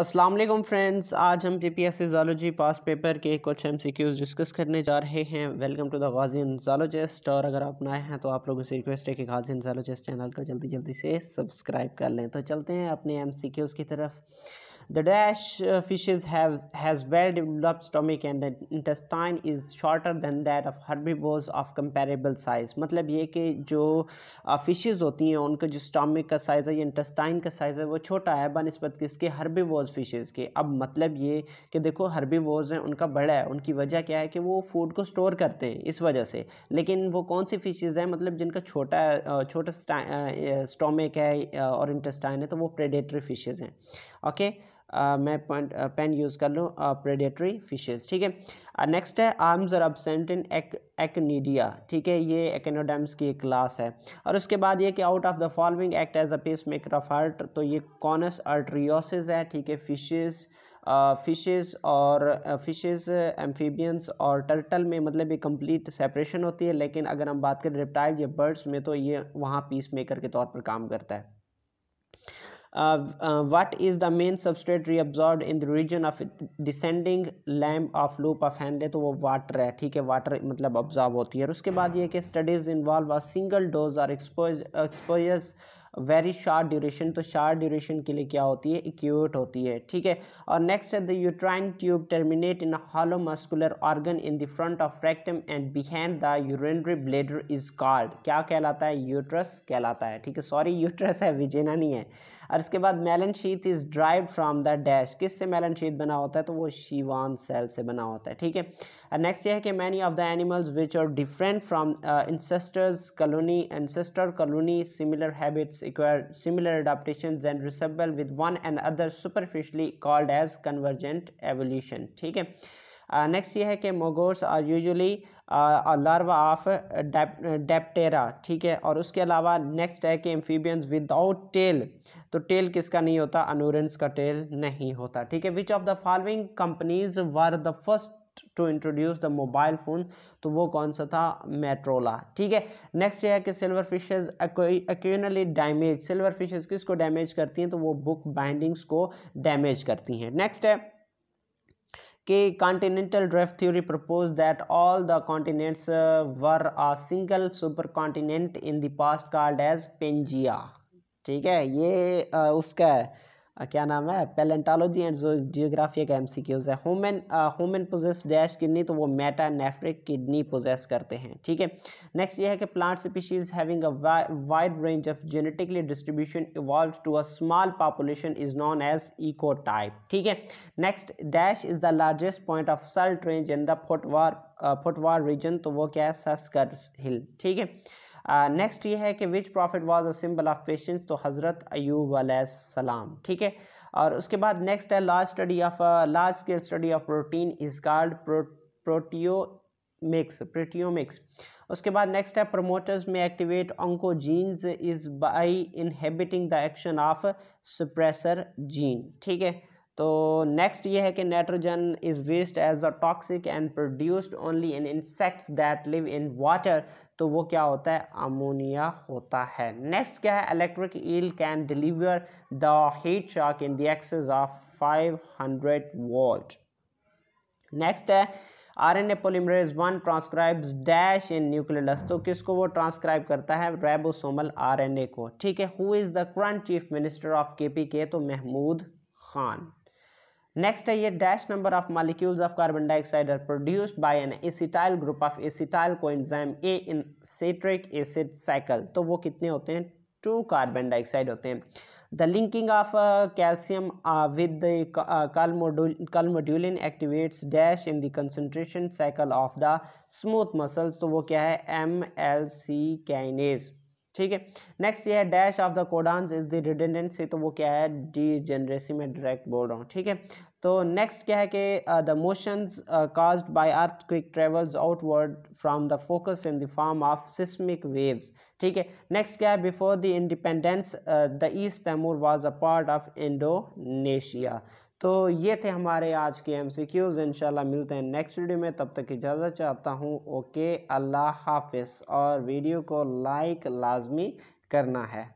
अस्सलाम वालेकुम फ्रेंड्स आज हम J P S zoology past paper के कुछ एम सी क्यूज़ डिस्कस करने जा रहे हैं welcome to the Guardian zoologist और अगर आप नए हैं तो आप लोगों से रिक्वेस्ट है कि गाजियन जोलॉजिस्ट चैनल को जल्दी जल्दी से सब्सक्राइब कर लें तो चलते हैं अपने एम सी क्यूज़ की तरफ The dash uh, fishes have has well developed stomach and the intestine is shorter than that of herbivores of comparable size. मतलब ये कि जो फिशेस uh, होती हैं उनका जो स्टोमिक का साइज़ है या इंटस्टाइन का साइज़ है वो छोटा है बनस्बत किसके हर्बीवोज फिशेस के अब मतलब ये कि देखो हर्बीवोज हैं उनका बड़ा है उनकी वजह क्या है कि वो फूड को स्टोर करते हैं इस वजह से लेकिन वो कौन सी फिशेस हैं मतलब जिनका छोटा uh, छोटा स्टोमिक uh, है और इंटस्टाइन है तो वो प्रेडेटरी फिशेज़ हैं ओके okay? आ, मैं पॉइंट पेन यूज़ कर लूँ प्रेडेटरी फिशेज ठीक है नेक्स्ट है आर्म्स और अबसेंट इन एक्निडिया ठीक है ये एक्नोडम्स की एक क्लास है और उसके बाद ये कि out of the following act as a pacemaker of heart तो ये कॉनस आर्ट्रियोसिस है ठीक है फिशेज फिशेज और फिशेज एम्फीबियंस और टर्टल में मतलब ये कंप्लीट सेपरेशन होती है लेकिन अगर हम बात करें रिप्टाइल या बर्ड्स में तो ये वहाँ पीस मेकर के तौर पर काम करता है Uh, what is the main substrate reabsorbed in the region of descending limb of loop of Henle तो वो वाटर है ठीक है वाटर मतलब ऑब्जॉर्व होती है और उसके बाद ये कि studies involve a single dose or expose exposures very short duration तो शार्ट ड्यूरेशन के लिए क्या होती है इक्यूट होती है ठीक है और नेक्स्ट है the uterine tube terminate in hollow muscular organ in the front of rectum and behind the urinary bladder is called क्या कहलाता है यूट्रस कहलाता है ठीक है सॉरी यूट्रस है विजेना नहीं है और इसके बाद myelin sheath is derived from the dash किस से मेलन शीत बना होता है तो वो शिवान सेल से बना होता है ठीक है और नेक्स्ट ये है कि many of the animals which are different from ancestors colony ancestor colony similar habits require similar adaptations and resemble with one another superficially called as convergent evolution ठीक है नेक्स्ट uh, ये है कि maggots are usually larva of Diptera ठीक है और उसके अलावा नेक्स्ट है कि एम्फीबियंस विदाउट टेल तो टेल किसका नहीं होता अनूरेंस का टेल नहीं होता ठीक है which of the following companies were the first to introduce the mobile phone तो वो कौन सा था मेट्रोला ठीक है नेक्स्ट यह है कि silver fishes actually damage silver fishes किसको डैमेज करती हैं तो वो बुक बाइंडिंग्स को डैमेज करती हैं नेक्स्ट है कि continental drift theory propose that all the continents were a single super continent in the past called as Pangaea ठीक है ये आ, uh, उसका है क्या नाम है पेलेंटोलॉजी एंड जियोग्राफी का एम सी क्यूज़ है human human possess dash kidney तो वो मेटा नेफ्रिक किडनी पोजेस करते हैं ठीक है नेक्स्ट ये है कि plant species having a wide range of genetically distribution evolve to a small population is known as ecotype ठीक है next dash is the largest point of salt range in the Pothwar Pothwar region तो वो क्या है सस्कर हिल ठीक है next uh, ये है कि which prophet was a symbol of patience तो हज़रत अयूब सलाम ठीक है और उसके बाद नेक्स्ट है large study of large scale study of protein is called proteomics proteomics उसके बाद नेक्स्ट है promoters may activate oncogenes is by inhibiting the action of suppressor gene ठीक है तो नेक्स्ट ये है कि nitrogen is waste as a toxic end produced only in insects that live in water तो वो क्या होता है अमोनिया होता है नेक्स्ट क्या है electric eel can deliver the heat shock in the excess of 500 volt next है R N A polymerase one transcribes dash in nucleus तो किसको वो ट्रांसक्राइब करता है रेबोसोमल आर एन ए को ठीक है who is the current chief minister of K P K तो महमूद खान नेक्स्ट है ये dash number of molecules of carbon dioxide are produced by an acetyl group of acetyl coenzyme A in citric acid cycle तो वो कितने होते हैं to carbon dioxide होते हैं the linking of calcium with calmodulin activates dash in the concentration cycle of the smooth muscles तो वो क्या है एम एल सी कैनेज ठीक है नेक्स्ट ये है dash of the codons is the redundancy तो वो क्या है डी जनरेसी में डायरेक्ट बोल रहा हूँ ठीक है तो नेक्स्ट क्या है कि the motions caused by earthquake travels outward from the focus in the form of seismic waves ठीक है नेक्स्ट क्या है before the independence the East Timor was a part of Indonesia तो ये थे हमारे आज के एम सी क्यूज़ इंशाल्लाह मिलते हैं नेक्स्ट वीडियो में तब तक इजाज़त चाहता हूँ ओके अल्लाह हाफिज़ और वीडियो को लाइक लाजमी करना है